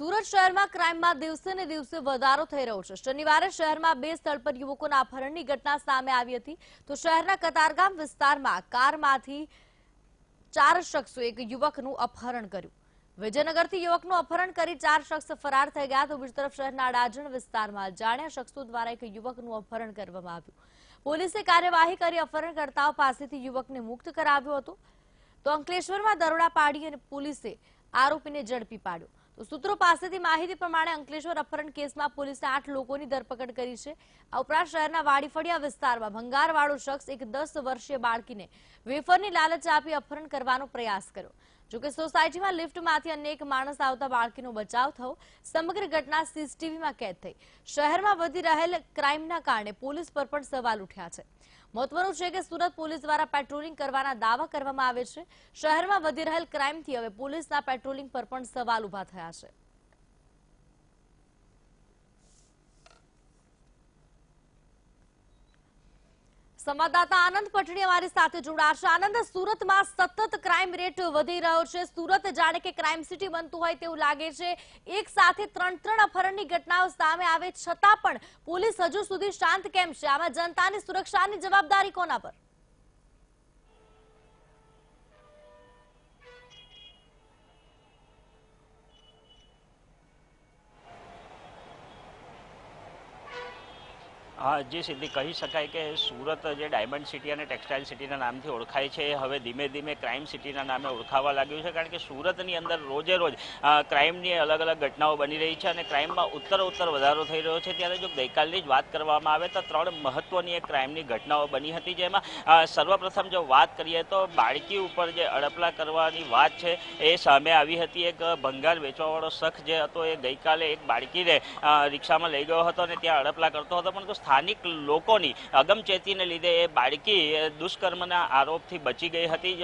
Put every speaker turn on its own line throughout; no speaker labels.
સુરત શહેરમાં ક્રાઇમમાં દિવસે ને દિવસે વધારો થઈ રહ્યો છે શનિવારે શહેરમાં બે સ્થળ પર યુવકોના અપહરણની ઘટના સામે આવી હતી તો શહેરના કતારગામ વિસ્તારમાં કારમાંથી ચાર શખ્સો એક યુવકનું અપહરણ કર્યું વિજયનગરથી યુવકનું અપહરણ કરી ચાર શખ્સ ફરાર થઈ ગયા તો બીજી તરફ શહેરના અડાજણ વિસ્તારમાં જાણ્યા શખ્સો દ્વારા એક યુવકનું અપહરણ કરવામાં આવ્યું પોલીસે કાર્યવાહી કરી અપહરણકર્તાઓ પાસેથી યુવકને મુક્ત કરાવ્યો હતો તો અંકલેશ્વરમાં દરોડા પાડી અને પોલીસે આરોપીને ઝડપી પાડ્યો સૂત્રો પાસેથી માહિતી પ્રમાણે અંકલેશ્વર અપહરણ કેસમાં પોલીસે આઠ લોકોની ધરપકડ કરી છે આ ઉપરાંત શહેરના વાડીફળિયા વિસ્તારમાં ભંગારવાળો શખ્સ એક દસ વર્ષીય બાળકીને વેફરની લાલચ આપી અપહરણ કરવાનો પ્રયાસ કર્યો જોકે સોસાયટીમાં લિફ્ટમાંથી અનેક માણસ આવતા બાળકીનો બચાવ થયો સમગ્ર ઘટના સીસીટીવીમાં કેદ થઈ શહેરમાં વધી રહેલ ક્રાઇમના કારણે પોલીસ પર પણ સવાલ ઉઠ્યા છે મહત્વનું છે કે સુરત પોલીસ દ્વારા પેટ્રોલિંગ કરવાના દાવા કરવામાં આવે છે શહેરમાં વધી રહેલ ક્રાઇમથી હવે પોલીસના પેટ્રોલિંગ પર પણ સવાલ ઉભા થયા છે સમાદાતા આનંદ પટણી અમારી સાથે જોડાશે આનંદ સુરતમાં સતત ક્રાઇમ રેટ વધી રહ્યો છે સુરત જાણે કે ક્રાઇમ સિટી બનતું હોય તેવું લાગે છે એક સાથે ત્રણ ત્રણ અપહરણની ઘટનાઓ સામે આવે છતાં પણ પોલીસ હજુ સુધી શાંત કેમ છે આમાં જનતાની સુરક્ષાની જવાબદારી કોના પર
હા જી સિદ્ધિ કહી શકાય કે સુરત જે ડાયમંડ સિટી અને ટેક્સટાઇલ સિટીના નામથી ઓળખાય છે હવે ધીમે ધીમે ક્રાઇમ સિટીના નામે ઓળખાવા લાગ્યું છે કારણ કે સુરતની અંદર રોજે રોજ ક્રાઇમની અલગ અલગ ઘટનાઓ બની રહી છે અને ક્રાઇમમાં ઉત્તર ઉત્તર વધારો થઈ રહ્યો છે ત્યારે જો ગઈકાલની જ વાત કરવામાં આવે તો ત્રણ મહત્વની એક ક્રાઇમની ઘટનાઓ બની હતી જેમાં સર્વપ્રથમ જો વાત કરીએ તો બાળકી ઉપર જે અડપલા કરવાની વાત છે એ સામે આવી હતી એક ભંગાર વેચવાવાળો શખ જે હતો એ ગઈકાલે એક બાળકીને રિક્ષામાં લઈ ગયો હતો અને ત્યાં અડપલા કરતો હતો પરંતુ સ્થાનિક લોકોની અગમચેતીને લીધે એ બાળકી દુષ્કર્મના આરોપથી બચી ગઈ હતી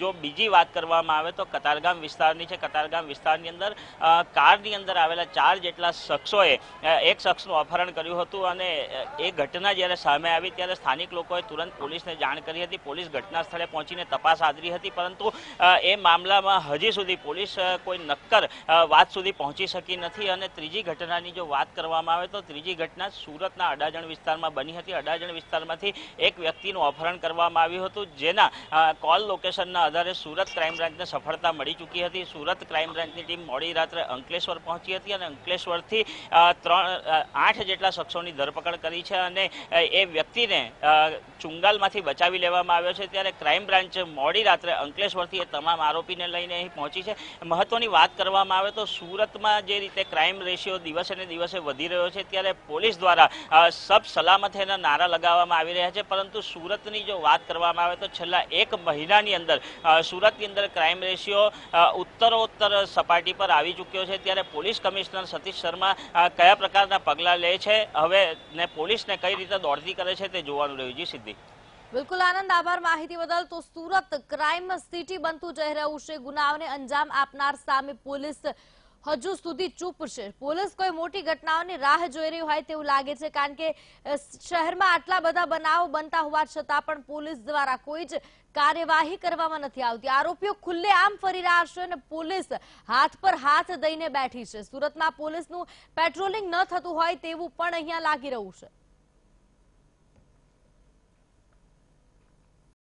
જો બીજી વાત કરવામાં આવે તો કતારગામ વિસ્તારની છે કતારગામ વિસ્તારની અંદર કારની અંદર આવેલા ચાર જેટલા શખ્સોએ એક શખ્સનું અપહરણ કર્યું હતું અને એ ઘટના જ્યારે સામે આવી ત્યારે સ્થાનિક લોકોએ તુરંત પોલીસને જાણ કરી હતી પોલીસ ઘટના સ્થળે પહોંચીને તપાસ આદરી હતી પરંતુ એ મામલામાં હજી સુધી પોલીસ કોઈ નક્કર વાત સુધી પહોંચી શકી નથી અને ત્રીજી ઘટનાની જો વાત કરવામાં આવે તો ત્રીજી ઘટના સુરતના અડાજણ અડાજણ વિસ્તારમાં બની હતી અડાજણ વિસ્તારમાંથી એક વ્યક્તિનું અપહરણ કરવામાં આવ્યું હતું જેના કોલ લોકેશનના આધારે સુરત ક્રાઇમ બ્રાન્ચને સફળતા મળી ચૂકી હતી સુરત ક્રાઇમ બ્રાન્ચની ટીમ મોડી રાત્રે અંકલેશ્વર પહોંચી હતી અને અંકલેશ્વરથી ત્રણ આઠ જેટલા શખ્સોની ધરપકડ કરી છે અને એ વ્યક્તિને ચુંગાલમાંથી બચાવી લેવામાં આવ્યો છે ત્યારે ક્રાઇમ બ્રાન્ચ મોડી રાત્રે અંકલેશ્વરથી એ તમામ આરોપીને લઈને અહીં પહોંચી છે મહત્વની વાત કરવામાં આવે તો સુરતમાં જે રીતે ક્રાઇમ રેશિયો દિવસે ને દિવસે વધી રહ્યો છે ત્યારે પોલીસ દ્વારા સબ સલામત એના નારા લગાવવામાં આવી રહ્યા છે પરંતુ સુરતની જો વાત કરવામાં આવે તો છેલ્લા એક મહિનાની અંદર સુરતની અંદર ક્રાઇમ રેશિયો ઉત્તરોત્તર સપાટી પર આવી ચૂક્યો છે ત્યારે પોલીસ કમિશનર સતીશ શર્મા કયા પ્રકારના પગલાં લે છે હવે ને પોલીસને કઈ રીતે દોડતી કરે છે તે જોવાનું રહ્યું છે સિદ્ધિ
બિલકુલ આનંદ આભાર માહિતી બદલ તો સુરત ક્રાઇમ સિટી બનતું જઈ રહ્યું છે ગુનાઓને અંજામ આપનાર સામે પોલીસ હજુ સુધી ચૂપ છે પોલીસ કોઈ મોટી ઘટનાઓની રાહ જોઈ રહી હોય તેવું લાગે છે કારણ કે શહેરમાં આટલા બધા બનાવો બનતા હોવા છતાં પણ પોલીસ દ્વારા કોઈ જ કાર્યવાહી કરવામાં નથી આવતી આરોપીઓ ખુલ્લે આમ ફરી રહ્યા છે અને પોલીસ હાથ પર હાથ દઈને બેઠી છે સુરતમાં પોલીસનું પેટ્રોલિંગ ન થતું હોય તેવું પણ અહીંયા લાગી રહ્યું છે